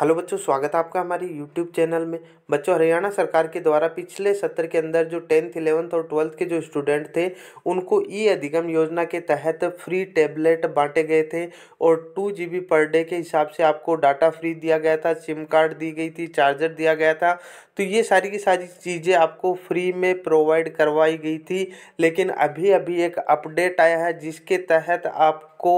hello बच्चों स्वागत है आपका हमारी यूट्यूब चैनल में बच्चों हरियाणा सरकार के द्वारा पिछले सत्र के अंदर जो टेंथ इलेवंथ और ट्वेल्थ के जो स्टूडेंट थे उनको ई अधिगम योजना के तहत फ्री टैबलेट बांटे गए थे और टू जी पर डे के हिसाब से आपको डाटा फ्री दिया गया था सिम कार्ड दी गई थी चार्जर दिया गया था तो ये सारी की सारी चीज़ें आपको फ्री में प्रोवाइड करवाई गई थी लेकिन अभी अभी एक अपडेट आया है जिसके तहत आपको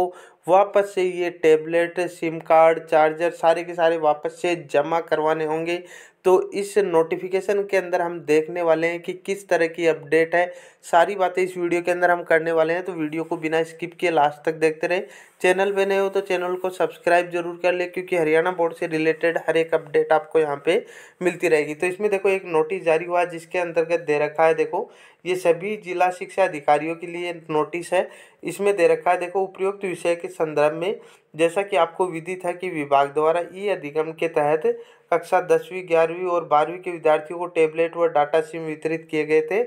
वापस से ये टैबलेट सिम कार्ड चार्जर सारे के सारे वापस से जमा करवाने होंगे तो इस नोटिफिकेशन के अंदर हम देखने वाले हैं कि किस तरह की अपडेट है सारी बातें इस वीडियो के अंदर हम करने वाले हैं तो वीडियो को बिना स्किप किए लास्ट तक देखते रहें चैनल पे नए हो तो चैनल को सब्सक्राइब जरूर कर ले क्योंकि हरियाणा बोर्ड से रिलेटेड हर एक अपडेट आपको यहाँ पे मिलती रहेगी तो इसमें देखो एक नोटिस जारी हुआ जिसके अंतर्गत दे रखा है देखो ये सभी जिला शिक्षा अधिकारियों के लिए नोटिस है इसमें दे रखा है देखो उपयुक्त विषय के संदर्भ में जैसा कि आपको विदित है कि विभाग द्वारा ई अधिगम के तहत कक्षा दसवीं ग्यारहवीं और बारहवीं के विद्यार्थियों को टेबलेट व डाटा सिम वितरित किए गए थे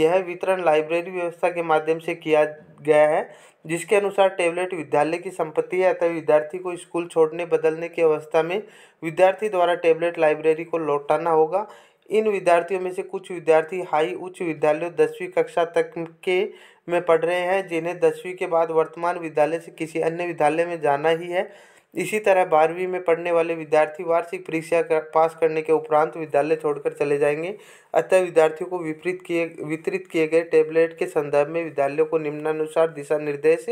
यह वितरण लाइब्रेरी व्यवस्था के माध्यम से किया गया है जिसके अनुसार टेबलेट विद्यालय की संपत्ति है अतः विद्यार्थी को स्कूल छोड़ने बदलने की अवस्था में विद्यार्थी द्वारा टेबलेट लाइब्रेरी को लौटाना होगा इन विद्यार्थियों में से कुछ विद्यार्थी हाई उच्च विद्यालयों दसवीं कक्षा तक के में पढ़ रहे हैं जिन्हें दसवीं के बाद वर्तमान विद्यालय से किसी अन्य विद्यालय में जाना ही है इसी तरह बारहवीं में पढ़ने वाले विद्यार्थी वार्षिक परीक्षा कर, पास करने के उपरांत विद्यालय छोड़कर चले जाएंगे अतः विद्यार्थियों को विपरीत किए वितरित किए गए टेबलेट के संदर्भ में विद्यालयों को निम्नानुसार दिशा निर्देश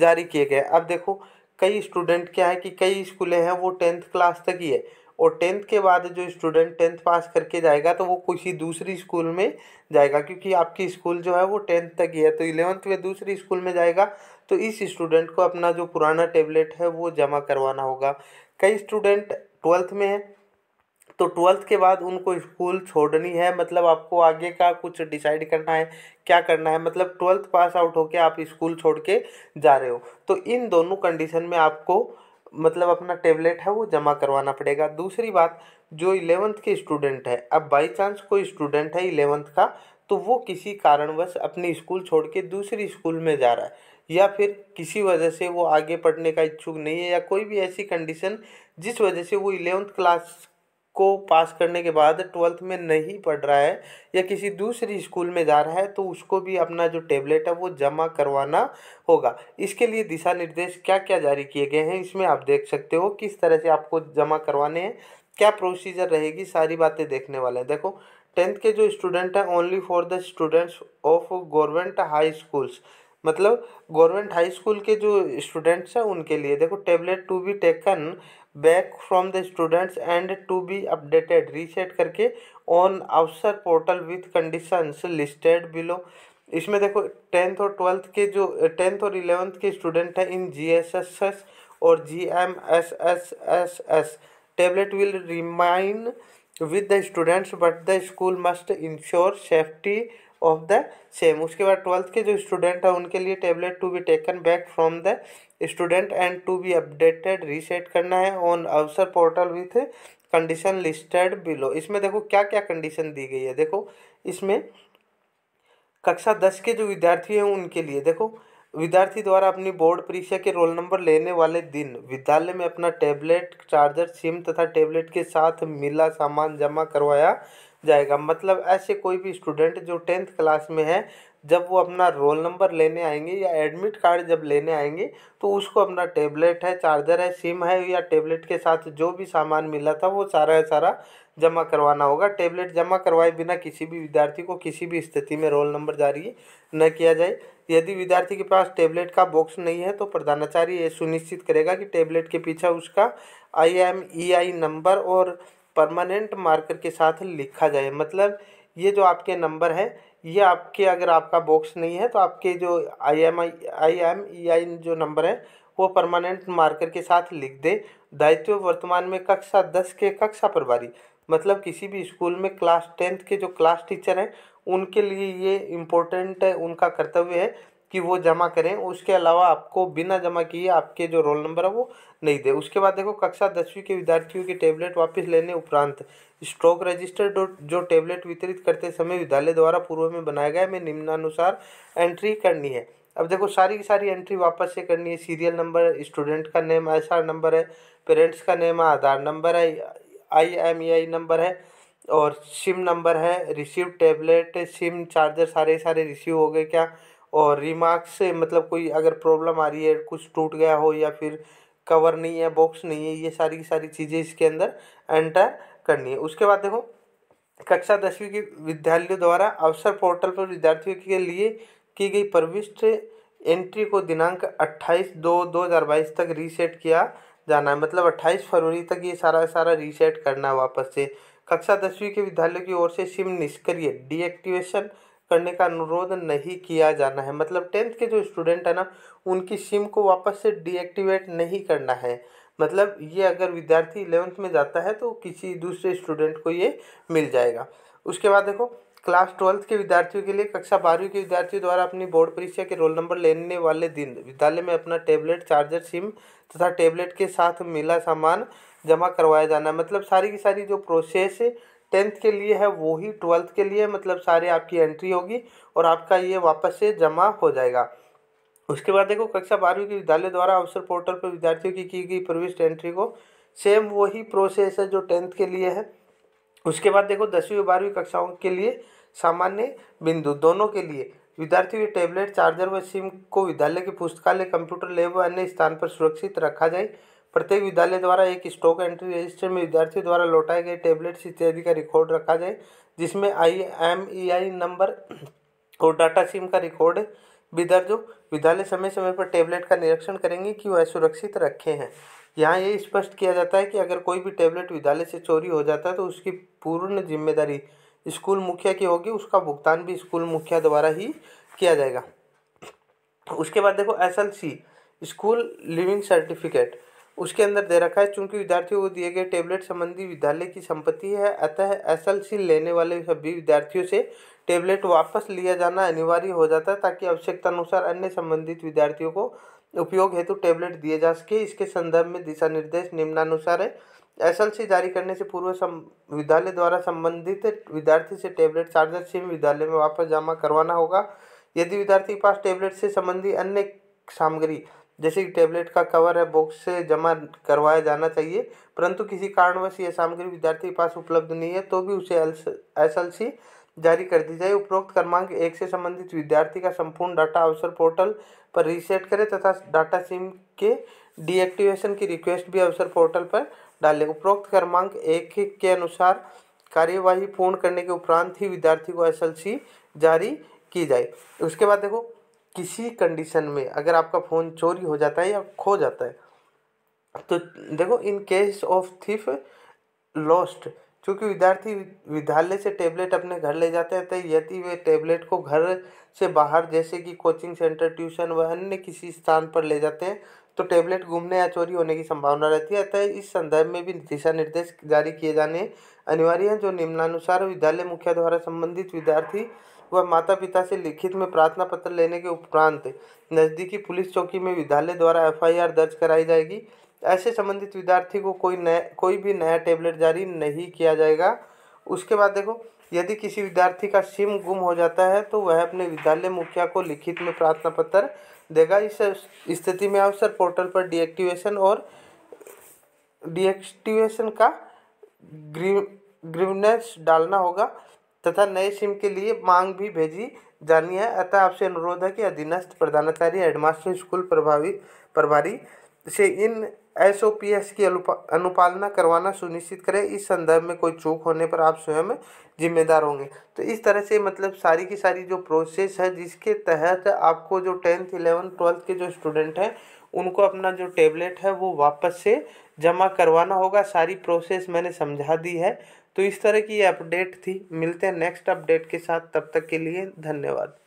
जारी किए गए अब देखो कई स्टूडेंट क्या है कि कई स्कूलें हैं वो टेंथ क्लास तक ही है और टेंथ के बाद जो स्टूडेंट टेंथ पास करके जाएगा तो वो किसी दूसरी स्कूल में जाएगा क्योंकि आपकी स्कूल जो है वो टेंथ तक ही है तो इलेवंथ में दूसरी स्कूल में जाएगा तो इस स्टूडेंट को अपना जो पुराना टेबलेट है वो जमा करवाना होगा कई स्टूडेंट ट्वेल्थ में है तो ट्वेल्थ के बाद उनको स्कूल छोड़नी है मतलब आपको आगे का कुछ डिसाइड करना है क्या करना है मतलब ट्वेल्थ पास आउट होकर आप स्कूल छोड़ के जा रहे हो तो इन दोनों कंडीशन में आपको मतलब अपना टेबलेट है वो जमा करवाना पड़ेगा दूसरी बात जो इलेवंथ के स्टूडेंट है अब बाई चांस कोई स्टूडेंट है इलेवंथ का तो वो किसी कारणवश अपनी स्कूल छोड़ के दूसरी स्कूल में जा रहा है या फिर किसी वजह से वो आगे पढ़ने का इच्छुक नहीं है या कोई भी ऐसी कंडीशन जिस वजह से वो इलेवंथ क्लास को पास करने के बाद ट्वेल्थ में नहीं पढ़ रहा है या किसी दूसरी स्कूल में जा रहा है तो उसको भी अपना जो टेबलेट है वो जमा करवाना होगा इसके लिए दिशा निर्देश क्या क्या जारी किए गए हैं इसमें आप देख सकते हो किस तरह से आपको जमा करवाने हैं क्या प्रोसीजर रहेगी सारी बातें देखने वाले हैं देखो टेंथ के जो स्टूडेंट हैं only for the students of government high schools मतलब गवर्नमेंट हाई स्कूल के जो स्टूडेंट्स हैं उनके लिए देखो tablet to be taken back from the students and to be updated reset करके on Avsar portal with conditions listed below इसमें देखो टेंथ और ट्वेल्थ के जो टेंथ और इलेवेंथ के स्टूडेंट हैं in G S S S और G M S S S S tablet will remain with the students but the school must ensure safety of the same उसके बाद twelfth के जो स्टूडेंट हैं उनके लिए tablet to be taken back from the student and to be updated reset करना है on Avsar portal with condition listed below इसमें देखो क्या क्या कंडीशन दी गई है देखो इसमें कक्षा दस के जो विद्यार्थी हैं उनके लिए देखो विद्यार्थी द्वारा अपनी बोर्ड परीक्षा के रोल नंबर लेने वाले दिन विद्यालय में अपना टैबलेट चार्जर सिम तथा टैबलेट के साथ मिला सामान जमा करवाया जाएगा मतलब ऐसे कोई भी स्टूडेंट जो टेंथ क्लास में है जब वो अपना रोल नंबर लेने आएंगे या एडमिट कार्ड जब लेने आएंगे तो उसको अपना टेबलेट है चार्जर है सिम है या टेबलेट के साथ जो भी सामान मिला था वो सारा सारा जमा करवाना होगा टेबलेट जमा करवाए बिना किसी भी विद्यार्थी को किसी भी स्थिति में रोल नंबर जारी न किया जाए यदि विद्यार्थी के पास टेबलेट का बॉक्स नहीं है तो प्रधानाचार्य ये सुनिश्चित करेगा कि टेबलेट के पीछे उसका I M E I number और परमानेंट मार्कर के साथ लिखा जाए मतलब ये जो आपके नंबर है ये आपके अगर आपका बॉक्स नहीं है तो आपके जो I am I I M E आई जो नंबर है वो परमानेंट मार्कर के साथ लिख दे दायित्व वर्तमान में कक्षा दस के कक्षा प्रभारी मतलब किसी भी स्कूल में क्लास टेंथ के जो क्लास टीचर हैं उनके लिए ये इम्पोर्टेंट है उनका कर्तव्य है कि वो जमा करें उसके अलावा आपको बिना जमा किए आपके जो रोल नंबर है वो नहीं दे उसके बाद देखो कक्षा दसवीं के विद्यार्थियों की टेबलेट वापस लेने उपरांत स्ट्रोक रजिस्टर जो टेबलेट वितरित करते समय विद्यालय द्वारा पूर्व में बनाया गया हमें निम्नानुसार एंट्री करनी है अब देखो सारी की सारी एंट्री वापस से करनी है सीरियल नंबर स्टूडेंट का नेम एस नंबर है पेरेंट्स का नेम आधार नंबर है I M E I number है और सिम नंबर है रिसीव टेबलेट सिम चार्जर सारे सारे रिसीव हो गए क्या और रिमार्क से मतलब कोई अगर प्रॉब्लम आ रही है कुछ टूट गया हो या फिर कवर नहीं है बॉक्स नहीं है ये सारी की सारी चीज़ें इसके अंदर एंटर करनी है उसके बाद देखो कक्षा दसवीं के विद्यालयों द्वारा अवसर पोर्टल पर विद्यार्थियों के लिए की गई प्रविष्ट एंट्री को दिनांक अट्ठाईस दो दो हज़ार बाईस तक रीसेट किया जाना है मतलब अट्ठाईस फरवरी तक ये सारा सारा रीसेट करना है वापस से कक्षा दसवीं के विद्यालयों की ओर से सिम निष्क्रिय डीएक्टिवेशन करने का अनुरोध नहीं किया जाना है मतलब टेंथ के जो स्टूडेंट है ना उनकी सिम को वापस से डीएक्टिवेट नहीं करना है मतलब ये अगर विद्यार्थी इलेवेंथ में जाता है तो किसी दूसरे स्टूडेंट को ये मिल जाएगा उसके बाद देखो क्लास ट्वेल्थ के विद्यार्थियों के लिए कक्षा बारहवीं के विद्यार्थियों द्वारा अपनी बोर्ड परीक्षा के रोल नंबर लेने वाले दिन विद्यालय में अपना टेबलेट चार्जर सिम तथा टेबलेट के साथ मिला सामान जमा करवाया जाना मतलब सारी की सारी जो प्रोसेस टेंथ के लिए है वो ही ट्वेल्थ के लिए मतलब सारे आपकी एंट्री होगी और आपका ये वापस से जमा हो जाएगा उसके बाद देखो कक्षा बारहवीं के विद्यालय द्वारा अवसर पोर्टल पर विद्यार्थियों की की गई प्रविष्ट एंट्री को सेम वही प्रोसेस है जो टेंथ के लिए है उसके बाद देखो दसवीं और बारहवीं कक्षाओं के लिए सामान्य बिंदु दोनों के लिए विद्यार्थियों के टैबलेट चार्जर व सिम को विद्यालय के पुस्तकालय कंप्यूटर लैब व अन्य स्थान पर सुरक्षित रखा जाए प्रत्येक विद्यालय द्वारा एक स्टॉक एंट्री रजिस्टर में विद्यार्थियों द्वारा लौटाए गए टेबलेट्स इत्यादि का रिकॉर्ड रखा जाए जिसमें I M E I number और डाटा सिम का रिकॉर्ड भी दर्ज हो विद्यालय समय समय पर टेबलेट का निरीक्षण करेंगे कि वह सुरक्षित रखे हैं यहाँ ये स्पष्ट किया जाता है कि अगर कोई भी टेबलेट विद्यालय से चोरी हो जाता है तो उसकी पूर्ण जिम्मेदारी स्कूल मुखिया की होगी उसका भुगतान भी स्कूल मुखिया द्वारा ही किया जाएगा उसके बाद देखो S L C school leaving certificate उसके अंदर दे रखा है चूंकि विद्यार्थियों को दिए गए टेबलेट संबंधी विद्यालय की संपत्ति है अतः एसएलसी लेने वाले सभी विद्यार्थियों से टेबलेट वापस लिया जाना अनिवार्य हो जाता है ताकि आवश्यकता अनुसार अन्य संबंधित विद्यार्थियों को उपयोग हेतु टेबलेट दिए जा सके इसके संदर्भ में दिशा निर्देश निम्नानुसार है एसएलसी जारी करने से पूर्व विद्यालय द्वारा संबंधित विद्यार्थी से टेबलेट चार्जर सिम विद्यालय में वापस जमा करवाना होगा यदि विद्यार्थी के पास टेबलेट से संबंधी अन्य सामग्री जैसे कि टेबलेट का कवर है बॉक्स से जमा करवाया जाना चाहिए परंतु किसी कारणवश यह सामग्री विद्यार्थी के पास उपलब्ध नहीं है तो भी उसे एस एल सी जारी कर दी जाए उपरोक्त क्रमांक एक से संबंधित विद्यार्थी का संपूर्ण डाटा अवसर पोर्टल पर रीसेट करें तथा डाटा सिम के डीएक्टिवेशन की रिक्वेस्ट भी अवसर पोर्टल पर डालें उपरोक्त क्रमांक एक के अनुसार कार्यवाही पूर्ण करने के उपरांत ही विद्यार्थी को सी जारी की जाए उसके बाद देखो किसी कंडीशन में अगर आपका फ़ोन चोरी हो जाता है या खो जाता है तो देखो in case of thief lost क्योंकि विद्यार्थी विद्यालय से टैबलेट अपने घर ले जाते हैं तो यदि वे टैबलेट को घर से बाहर जैसे कि कोचिंग सेंटर ट्यूशन व अन्य किसी स्थान पर ले जाते हैं तो टैबलेट घूमने या चोरी होने की संभावना रहती है अतः इस संदर्भ में भी दिशा निर्देश जारी किए जाने अनिवार्य हैं जो निम्नानुसार विद्यालय मुखिया द्वारा संबंधित विद्यार्थी वह माता पिता से लिखित में प्रार्थना पत्र लेने के उपरांत नज़दीकी पुलिस चौकी में विद्यालय द्वारा एफआईआर दर्ज कराई जाएगी ऐसे संबंधित विद्यार्थी को कोई नया कोई भी नया टेबलेट जारी नहीं किया जाएगा उसके बाद देखो यदि किसी विद्यार्थी का सिम गुम हो जाता है तो वह अपने विद्यालय मुखिया को लिखित में प्रार्थना पत्र देगा इस स्थिति में अवसर पोर्टल पर डीएक्टिवेशन और डीएक्टिवेशन का ग्रीवनेस डालना होगा तथा नए सिम के लिए मांग भी भेजी जानी है अतः आपसे अनुरोध है कि अधीनस्थ प्रधानाचार्य हेडमास्टर स्कूल प्रभावी प्रभारी से इन एस ओ पी एस की अनुपालना करवाना सुनिश्चित करें इस संदर्भ में कोई चूक होने पर आप स्वयं जिम्मेदार होंगे तो इस तरह से मतलब सारी की सारी जो प्रोसेस है जिसके तहत आपको जो टेंथ इलेवंथ ट्वेल्थ के जो स्टूडेंट हैं उनको अपना जो टेबलेट है वो वापस से जमा करवाना होगा सारी प्रोसेस मैंने समझा दी है तो इस तरह की अपडेट थी मिलते हैं नेक्स्ट अपडेट के साथ तब तक के लिए धन्यवाद